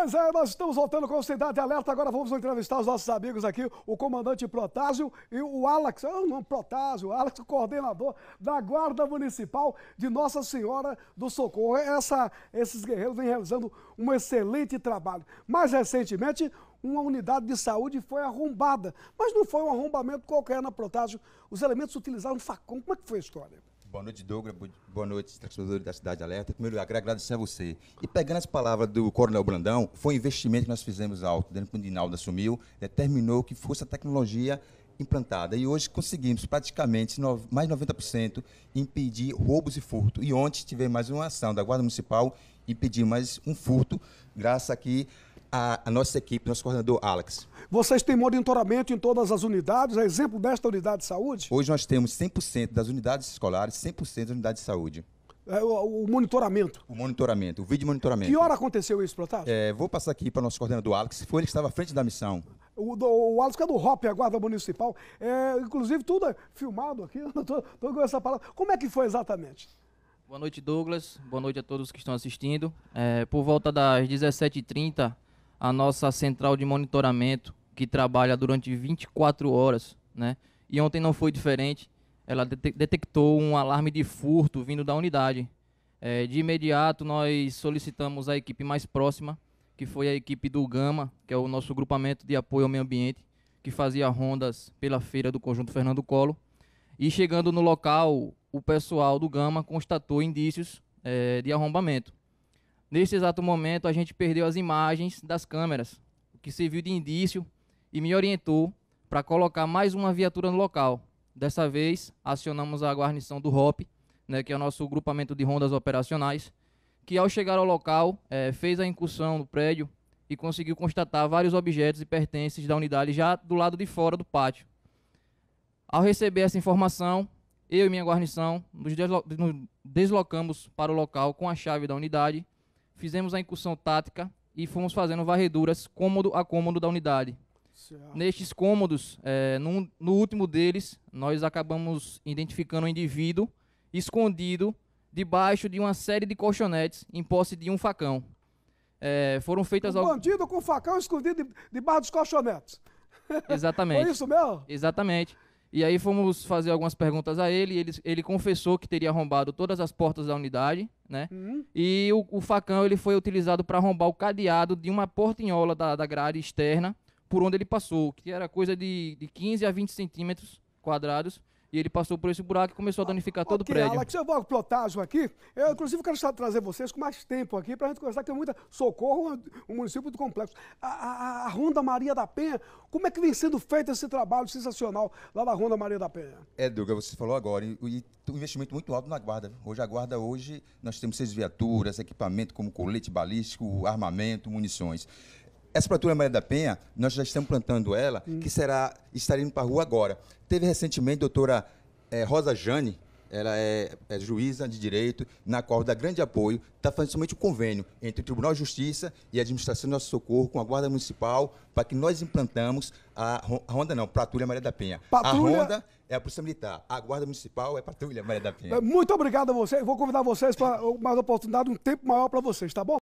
Pois é, nós estamos voltando com o Cidade Alerta. Agora vamos entrevistar os nossos amigos aqui, o comandante Protásio e o Alex. Ah, não, Protásio, Alex, coordenador da Guarda Municipal de Nossa Senhora do Socorro. Essa, esses guerreiros vêm realizando um excelente trabalho. Mais recentemente, uma unidade de saúde foi arrombada. Mas não foi um arrombamento qualquer na né, Protásio. Os elementos utilizaram um facão. Como é que foi a história? Boa noite, Douglas. Boa noite, transportadores da Cidade Alerta. primeiro eu quero agradecer a você. E pegando as palavras do Coronel Brandão, foi um investimento que nós fizemos alto, dentro do Dinaldo assumiu, determinou que fosse a tecnologia implantada. E hoje conseguimos praticamente mais de 90% impedir roubos e furto. E ontem tivemos mais uma ação da Guarda Municipal impedir mais um furto, graças aqui a, a, nossa equipe, nosso coordenador Alex. Vocês têm monitoramento em todas as unidades, a é exemplo desta unidade de saúde? Hoje nós temos 100% das unidades escolares, 100% das unidades de saúde. É, o, o, monitoramento. O monitoramento, o vídeo monitoramento. Que hora aconteceu isso, Protásio? É, vou passar aqui para o nosso coordenador Alex, foi ele que estava à frente da missão. O, do, o Alex que é do Hop a Guarda Municipal. É, inclusive, tudo é filmado aqui, estou com essa palavra. Como é que foi exatamente? Boa noite, Douglas. Boa noite a todos que estão assistindo. É, por volta das 17h30, a nossa central de monitoramento, que trabalha durante 24 horas, né? E ontem não foi diferente. Ela detectou um alarme de furto vindo da unidade. É, de imediato, nós solicitamos a equipe mais próxima, que foi a equipe do Gama, que é o nosso grupamento de apoio ao meio ambiente, que fazia rondas pela feira do Conjunto Fernando Colo. E chegando no local, o pessoal do Gama constatou indícios é, de arrombamento neste exato momento, a gente perdeu as imagens das câmeras, o que serviu de indício e me orientou para colocar mais uma viatura no local. Dessa vez, acionamos a guarnição do ROP, né, que é o nosso grupamento de rondas operacionais, que ao chegar ao local, é, fez a incursão no prédio e conseguiu constatar vários objetos e pertences da unidade já do lado de fora do pátio. Ao receber essa informação, eu e minha guarnição nos deslocamos para o local com a chave da unidade fizemos a incursão tática e fomos fazendo varreduras cômodo a cômodo da unidade. Certo. Nestes cômodos, é, no último deles, nós acabamos identificando um indivíduo escondido debaixo de uma série de colchonetes em posse de um facão. É, foram feitas... Um bandido al... com facão escondido debaixo de dos colchonetes. Exatamente. Foi isso mesmo? Exatamente. E aí fomos fazer algumas perguntas a ele, ele, ele confessou que teria arrombado todas as portas da unidade, né? Uhum. E o, o, facão ele foi utilizado para arrombar o cadeado de uma portinhola da, da grade externa por onde ele passou, que era coisa de, de 15 a 20 centímetros quadrados, e ele passou por esse buraco e começou a danificar todo okay, o prédio. Alex, eu vou plotar aqui. Eu, inclusive, quero trazer vocês com mais tempo aqui para a gente conversar, que é muita socorro o município do complexo. A, a, a, Ronda Maria da Penha, como é que vem sendo feito esse trabalho sensacional lá na Ronda Maria da Penha? É, Duga, você falou agora, e, e um investimento muito alto na guarda. Hoje a guarda, hoje, nós temos seis viaturas, equipamento como colete balístico, armamento, munições. Essa plantura Maria da Penha, nós já estamos plantando ela, hum. que será estará indo para a rua agora. Teve recentemente a doutora é, Rosa Jane, ela é, é, juíza de direito, na qual dá grande apoio, está fazendo somente o um convênio entre o Tribunal de Justiça e a Administração do Nosso Socorro com a Guarda Municipal para que nós implantamos a, a Ronda, não, Patrulha Maria da Penha. Patrulha... A Ronda é a Polícia Militar, a Guarda Municipal é Patrulha Maria da Penha. Muito obrigado a vocês, vou convidar vocês para mais oportunidade, um tempo maior para vocês, tá bom?